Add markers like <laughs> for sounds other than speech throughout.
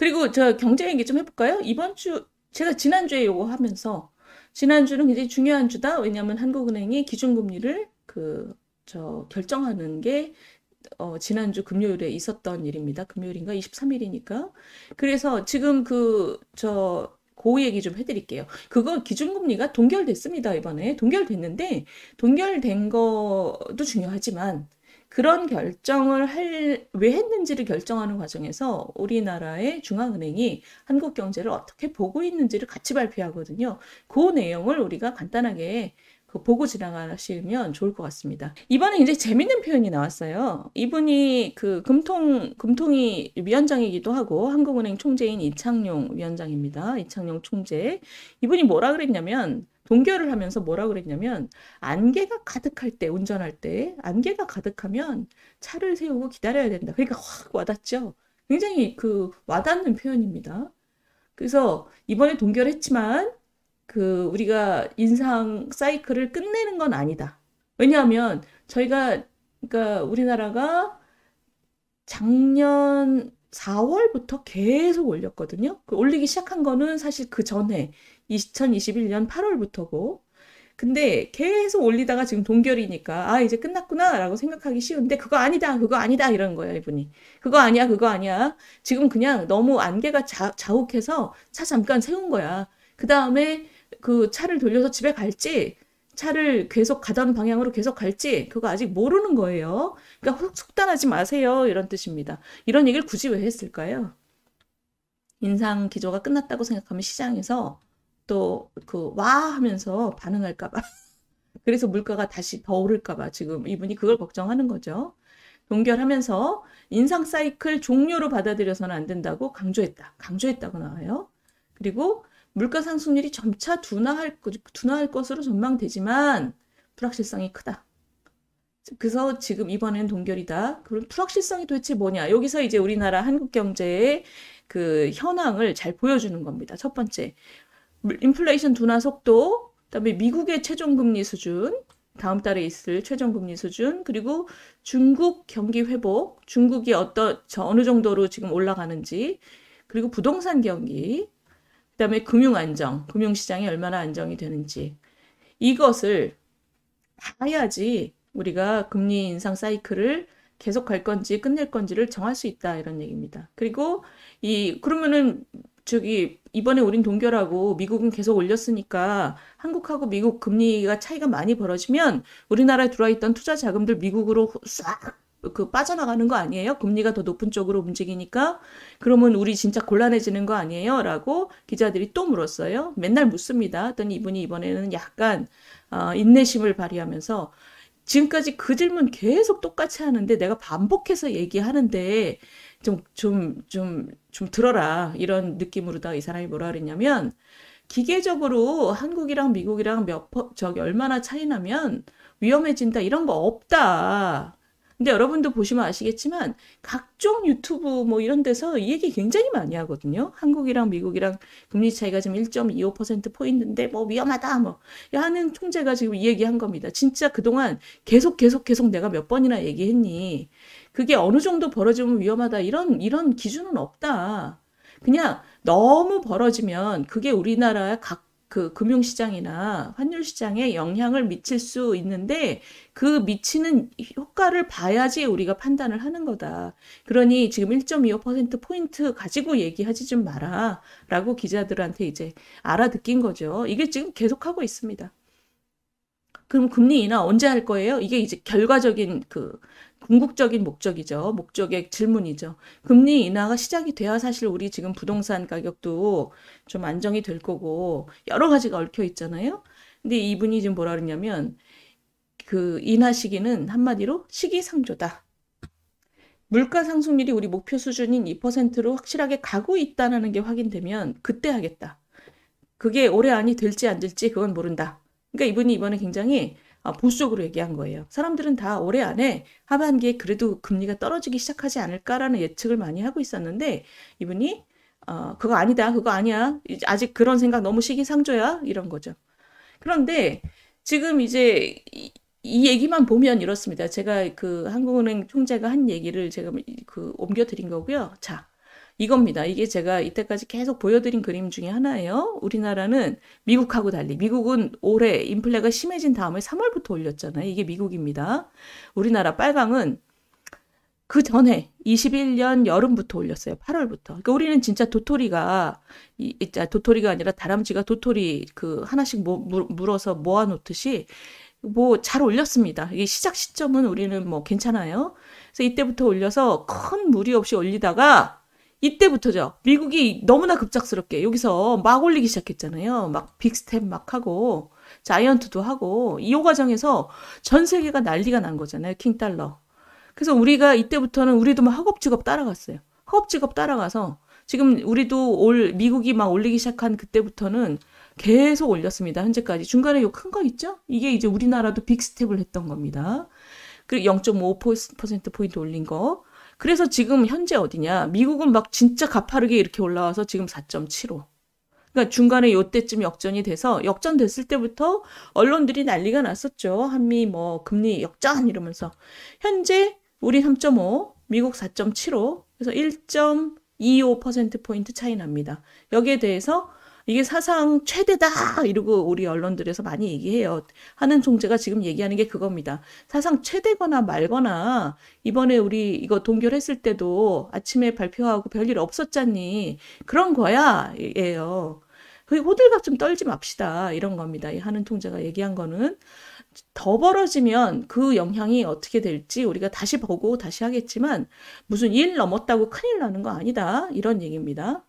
그리고 저 경제 얘기 좀 해볼까요? 이번 주 제가 지난주에 요거 하면서 지난주는 굉장히 중요한 주다. 왜냐하면 한국은행이 기준금리를 그 저 결정하는 게 어, 지난주 금요일에 있었던 일입니다. 금요일인가 23일이니까. 그래서 지금 그 저 고그 얘기 좀 해드릴게요. 그거 기준금리가 동결됐습니다 이번에 동결됐는데 동결된 것도 중요하지만 그런 결정을 할, 왜 했는지를 결정하는 과정에서 우리나라의 중앙은행이 한국 경제를 어떻게 보고 있는지를 같이 발표하거든요. 그 내용을 우리가 간단하게 그 보고 지나가시면 좋을 것 같습니다. 이번에 이제 재밌는 표현이 나왔어요. 이분이 그 금통, 금통이 위원장이기도 하고 한국은행 총재인 이창용 위원장입니다. 이창용 총재. 이분이 뭐라 그랬냐면 동결을 하면서 뭐라 고 그랬냐면 안개가 가득할 때 운전할 때 안개가 가득하면 차를 세우고 기다려야 된다. 그러니까 확 와닿죠. 굉장히 그 와닿는 표현입니다. 그래서 이번에 동결했지만 그 우리가 인상 사이클을 끝내는 건 아니다. 왜냐하면 저희가 그러니까 우리나라가 작년 4월부터 계속 올렸거든요. 그 올리기 시작한 거는 사실 그 전에 2021년 8월부터고 근데 계속 올리다가 지금 동결이니까 아 이제 끝났구나라고 생각하기 쉬운데 그거 아니다 그거 아니다 이런 거예요 이분이 그거 아니야 그거 아니야 지금 그냥 너무 안개가 자, 자욱해서 차 잠깐 세운 거야 그 다음에 그 차를 돌려서 집에 갈지 차를 계속 가던 방향으로 계속 갈지 그거 아직 모르는 거예요 그러니까 속단하지 마세요 이런 뜻입니다 이런 얘기를 굳이 왜 했을까요 인상 기조가 끝났다고 생각하면 시장에서 또그와 하면서 반응할까봐 <laughs> 그래서 물가가 다시 더 오를까봐 지금 이분이 그걸 걱정하는 거죠. 동결하면서 인상 사이클 종료로 받아들여서는 안 된다고 강조했다. 강조했다고 나와요. 그리고 물가 상승률이 점차 둔화할, 둔화할 것으로 전망되지만 불확실성이 크다. 그래서 지금 이번엔 동결이다. 그럼 불확실성이 도대체 뭐냐? 여기서 이제 우리나라 한국 경제의 그 현황을 잘 보여주는 겁니다. 첫 번째, 인플레이션 둔화 속도, 그다음에 미국의 최종 금리 수준, 다음 달에 있을 최종 금리 수준, 그리고 중국 경기 회복, 중국이 어떤 어느 정도로 지금 올라가는지, 그리고 부동산 경기, 그다음에 금융 안정, 금융 시장이 얼마나 안정이 되는지 이것을 봐야지 우리가 금리 인상 사이클을 계속 갈 건지 끝낼 건지를 정할 수 있다 이런 얘기입니다. 그리고 이 그러면은 저기 이번에 우린 동결하고 미국은 계속 올렸으니까 한국하고 미국 금리가 차이가 많이 벌어지면 우리나라에 들어와 있던 투자 자금들 미국으로 싹그 빠져나가는 거 아니에요? 금리가 더 높은 쪽으로 움직이니까 그러면 우리 진짜 곤란해지는 거 아니에요? 라고 기자들이 또 물었어요. 맨날 묻습니다. 했더니 이분이 이번에는 약간 어, 인내심을 발휘하면서 지금까지 그 질문 계속 똑같이 하는데 내가 반복해서 얘기하는데 좀, 좀, 좀, 좀 들어라. 이런 느낌으로다 이 사람이 뭐라 그랬냐면, 기계적으로 한국이랑 미국이랑 몇, 퍼, 저기 얼마나 차이 나면 위험해진다. 이런 거 없다. 근데 여러분도 보시면 아시겠지만 각종 유튜브 뭐 이런 데서 이 얘기 굉장히 많이 하거든요. 한국이랑 미국이랑 금리 차이가 지금 1.25% 포인트인데 뭐 위험하다 뭐 하는 총재가 지금 이 얘기 한 겁니다. 진짜 그동안 계속 계속 계속 내가 몇 번이나 얘기했니? 그게 어느 정도 벌어지면 위험하다 이런 이런 기준은 없다. 그냥 너무 벌어지면 그게 우리나라 각 그 금융시장이나 환율시장에 영향을 미칠 수 있는데 그 미치는 효과를 봐야지 우리가 판단을 하는 거다. 그러니 지금 1.25%포인트 가지고 얘기하지 좀 마라. 라고 기자들한테 이제 알아듣긴 거죠. 이게 지금 계속하고 있습니다. 그럼 금리 인하 언제 할 거예요? 이게 이제 결과적인 그 궁극적인 목적이죠. 목적의 질문이죠. 금리 인하가 시작이 돼야 사실 우리 지금 부동산 가격도 좀 안정이 될 거고 여러 가지가 얽혀 있잖아요. 근데 이분이 지금 뭐라 그러냐면 그 인하 시기는 한마디로 시기상조다. 물가 상승률이 우리 목표 수준인 2%로 확실하게 가고 있다는 게 확인되면 그때 하겠다. 그게 올해 안이 될지 안 될지 그건 모른다. 그러니까 이분이 이번에 굉장히 어, 보수적으로 얘기한 거예요. 사람들은 다 올해 안에 하반기에 그래도 금리가 떨어지기 시작하지 않을까라는 예측을 많이 하고 있었는데 이분이 어, 그거 아니다, 그거 아니야. 아직 그런 생각 너무 시기상조야. 이런 거죠. 그런데 지금 이제 이, 이 얘기만 보면 이렇습니다. 제가 그 한국은행 총재가 한 얘기를 제가 그 옮겨드린 거고요. 자, 이겁니다. 이게 제가 이때까지 계속 보여드린 그림 중에 하나예요. 우리나라는 미국하고 달리 미국은 올해 인플레가 심해진 다음에 3월부터 올렸잖아요. 이게 미국입니다. 우리나라 빨강은 그 전에 21년 여름부터 올렸어요. 8월부터. 그러니까 우리는 진짜 도토리가 이, 도토리가 아니라 다람쥐가 도토리 그 하나씩 모, 뭐, 물어서 모아 놓듯이 뭐 잘 올렸습니다. 이게 시작 시점은 우리는 뭐 괜찮아요. 그래서 이때부터 올려서 큰 무리 없이 올리다가 이때부터죠. 미국이 너무나 급작스럽게 여기서 막 올리기 시작했잖아요. 막 빅스텝 막 하고 자이언트도 하고 이 과정에서 전 세계가 난리가 난 거잖아요. 킹달러. 그래서 우리가 이때부터는 우리도 막 허겁지겁 따라갔어요. 허겁지겁 따라가서 지금 우리도 올 미국이 막 올리기 시작한 그때부터는 계속 올렸습니다. 현재까지 중간에 요 큰 거 있죠? 이게 이제 우리나라도 빅스텝을 했던 겁니다. 그리고 0.5% 포인트 올린 거. 그래서 지금 현재 어디냐? 미국은 막 진짜 가파르게 이렇게 올라와서 지금 4.75. 그러니까 중간에 요때쯤 역전이 돼서 역전됐을 때부터 언론들이 난리가 났었죠. 한미 뭐 금리 역전 이러면서 현재 우리 3.5, 미국 4.75, 그래서 1.25% 포인트 차이 납니다. 여기에 대해서 이게 사상 최대다 이러고 우리 언론들에서 많이 얘기해요. 하는 총재가 지금 얘기하는 게 그겁니다. 사상 최대거나 말거나 이번에 우리 이거 동결했을 때도 아침에 발표하고 별일 없었잖니 그런 거야 예요. 그 호들갑 좀 떨지 맙시다 이런 겁니다. 이 하는 통제가 얘기한 거는 더 벌어지면 그 영향이 어떻게 될지 우리가 다시 보고 다시 하겠지만 무슨 일 넘었다고 큰일 나는 거 아니다 이런 얘기입니다.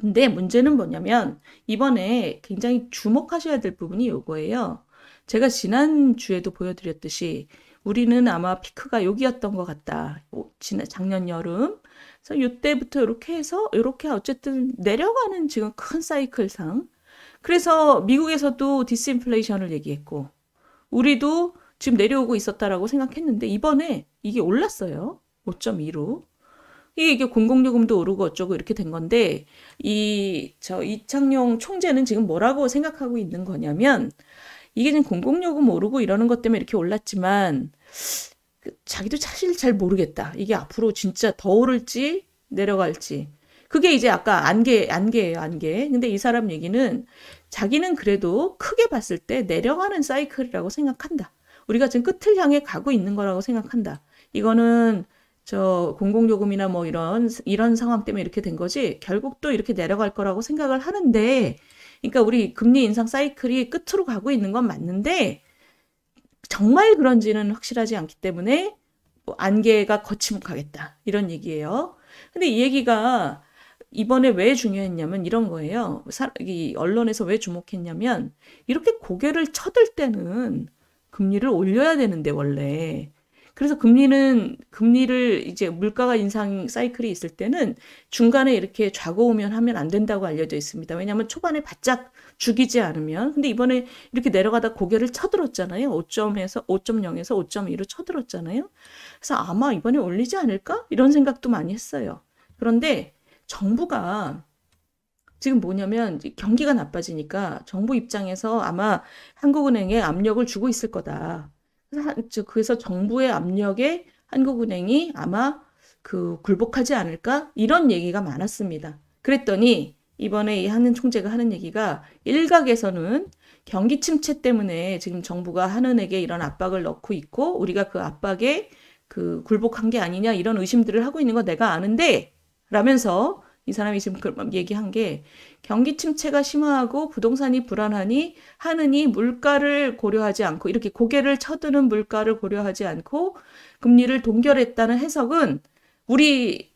근데 문제는 뭐냐면 이번에 굉장히 주목하셔야 될 부분이 요거예요. 제가 지난주에도 보여드렸듯이 우리는 아마 피크가 여기였던 것 같다. 지난 작년 여름. 그래서 이때부터 이렇게 해서 이렇게 어쨌든 내려가는 지금 큰 사이클상. 그래서 미국에서도 디스인플레이션을 얘기했고 우리도 지금 내려오고 있었다라고 생각했는데 이번에 이게 올랐어요. 5.2로. 이게 공공요금도 오르고 어쩌고 이렇게 된 건데 이 저 이창용 총재는 지금 뭐라고 생각하고 있는 거냐면 이게 지금 공공요금 오르고 이러는 것 때문에 이렇게 올랐지만 그, 자기도 사실 잘 모르겠다. 이게 앞으로 진짜 더 오를지 내려갈지. 그게 이제 아까 안개, 안개예요, 안개. 근데 이 사람 얘기는 자기는 그래도 크게 봤을 때 내려가는 사이클이라고 생각한다. 우리가 지금 끝을 향해 가고 있는 거라고 생각한다. 이거는 저 공공요금이나 뭐 이런 이런 상황 때문에 이렇게 된 거지 결국 또 이렇게 내려갈 거라고 생각을 하는데 그러니까 우리 금리 인상 사이클이 끝으로 가고 있는 건 맞는데 정말 그런지는 확실하지 않기 때문에 뭐 안개가 거침묵하겠다 이런 얘기예요. 근데 이 얘기가 이번에 왜 중요했냐면 이런 거예요. 사, 이 언론에서 왜 주목했냐면 이렇게 고개를 쳐들 때는 금리를 올려야 되는데 원래 그래서 금리는 금리를 이제 물가가 인상 사이클이 있을 때는 중간에 이렇게 좌고우면 하면 안 된다고 알려져 있습니다. 왜냐하면 초반에 바짝 죽이지 않으면 근데 이번에 이렇게 내려가다 고개를 쳐들었잖아요. 5점에서 5.0에서 5.2로 쳐들었잖아요. 그래서 아마 이번에 올리지 않을까 이런 생각도 많이 했어요. 그런데 정부가 지금 뭐냐면 경기가 나빠지니까 정부 입장에서 아마 한국은행에 압력을 주고 있을 거다. 즉 그래서 정부의 압력에 한국은행이 아마 그 굴복하지 않을까 이런 얘기가 많았습니다. 그랬더니 이번에 이 한은 총재가 하는 얘기가 일각에서는 경기 침체 때문에 지금 정부가 한은에게 이런 압박을 넣고 있고 우리가 그 압박에 그 굴복한 게 아니냐 이런 의심들을 하고 있는 거 내가 아는데 라면서 이 사람이 지금 얘기한 게 경기 침체가 심화하고 부동산이 불안하니 하느니 물가를 고려하지 않고 이렇게 고개를 쳐드는 물가를 고려하지 않고 금리를 동결했다는 해석은 우리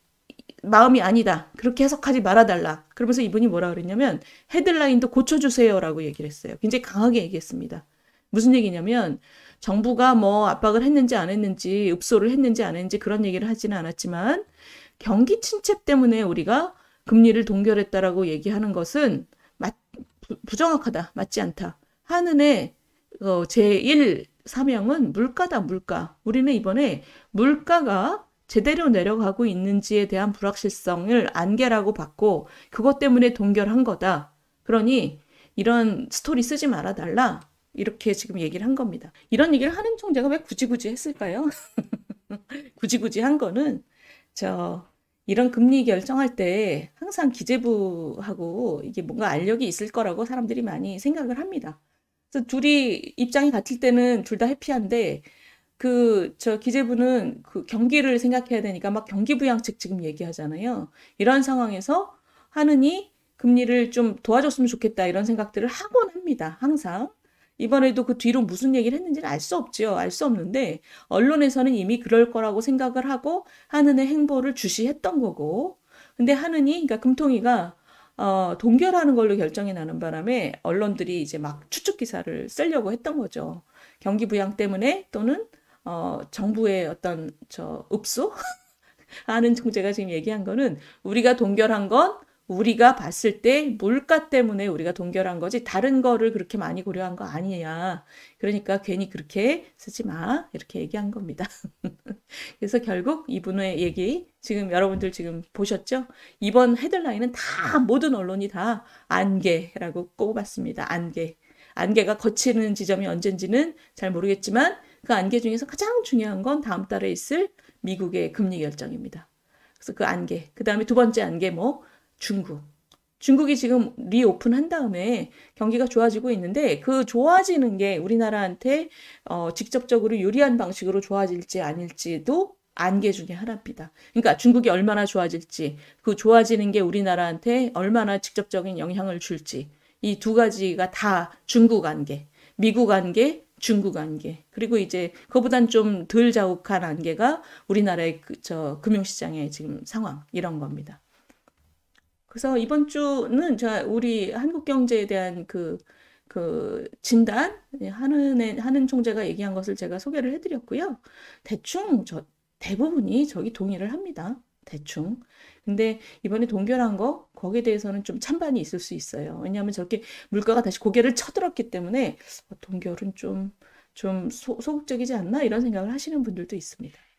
마음이 아니다. 그렇게 해석하지 말아달라. 그러면서 이분이 뭐라 그랬냐면 헤드라인도 고쳐주세요라고 얘기를 했어요. 굉장히 강하게 얘기했습니다. 무슨 얘기냐면 정부가 뭐 압박을 했는지 안 했는지 읍소를 했는지 안 했는지 그런 얘기를 하지는 않았지만 경기 침체 때문에 우리가 금리를 동결했다라고 얘기하는 것은 맞, 부정확하다. 맞지 않다. 한은의 어, 제1 사명은 물가다, 물가. 우리는 이번에 물가가 제대로 내려가고 있는지에 대한 불확실성을 안개라고 받고 그것 때문에 동결한 거다. 그러니 이런 스토리 쓰지 말아 달라. 이렇게 지금 얘기를 한 겁니다. 이런 얘기를 한은 총재가 왜 굳이 굳이 했을까요? <laughs> 굳이 굳이 한 거는 저 이런 금리 결정할 때 항상 기재부하고 이게 뭔가 알력이 있을 거라고 사람들이 많이 생각을 합니다. 그래서 둘이 입장이 같을 때는 둘 다 해피한데 그 저 기재부는 그 경기를 생각해야 되니까 막 경기 부양책 지금 얘기하잖아요. 이런 상황에서 하느니 금리를 좀 도와줬으면 좋겠다 이런 생각들을 하곤 합니다. 항상. 이번에도 그 뒤로 무슨 얘기를 했는지는 알 수 없지요. 알 수 없는데 언론에서는 이미 그럴 거라고 생각을 하고 하느의 행보를 주시했던 거고 근데 하느니 그러니까 금통이가 어, 동결하는 걸로 결정이 나는 바람에 언론들이 이제 막 추측 기사를 쓰려고 했던 거죠. 경기 부양 때문에 또는 어, 정부의 어떤 저 읍소 <laughs> 아는 총재가 지금 얘기한 거는 우리가 동결한 건 우리가 봤을 때 물가 때문에 우리가 동결한 거지 다른 거를 그렇게 많이 고려한 거 아니냐. 그러니까 괜히 그렇게 쓰지 마. 이렇게 얘기한 겁니다. <laughs> 그래서 결국 이분의 얘기 지금 여러분들 지금 보셨죠? 이번 헤드라인은 다 모든 언론이 다 안개라고 꼽았습니다. 안개. 안개가 거치는 지점이 언젠지는 잘 모르겠지만 그 안개 중에서 가장 중요한 건 다음 달에 있을 미국의 금리 결정입니다. 그래서 그 안개. 그 다음에 두 번째 안개 뭐 중국. 중국이 지금 리오픈 한 다음에 경기가 좋아지고 있는데 그 좋아지는 게 우리나라한테 어, 직접적으로 유리한 방식으로 좋아질지 아닐지도 안개 중에 하나입니다. 그러니까 중국이 얼마나 좋아질지 그 좋아지는 게 우리나라한테 얼마나 직접적인 영향을 줄지 이 두 가지가 다 중국 안개, 미국 안개, 중국 안개 그리고 이제 그보단 좀 덜 자욱한 안개가 우리나라의 그, 저 금융시장의 지금 상황 이런 겁니다. 그래서 이번 주는 저 우리 한국 경제에 대한 그, 그 진단 예, 하는 하는 총재가 얘기한 것을 제가 소개를 해드렸고요. 대충 저 대부분이 저기 동의를 합니다. 대충. 근데 이번에 동결한 거 거기에 대해서는 좀 찬반이 있을 수 있어요. 왜냐하면 저렇게 물가가 다시 고개를 쳐들었기 때문에 어, 동결은 좀 좀 소극적이지 않나 이런 생각을 하시는 분들도 있습니다.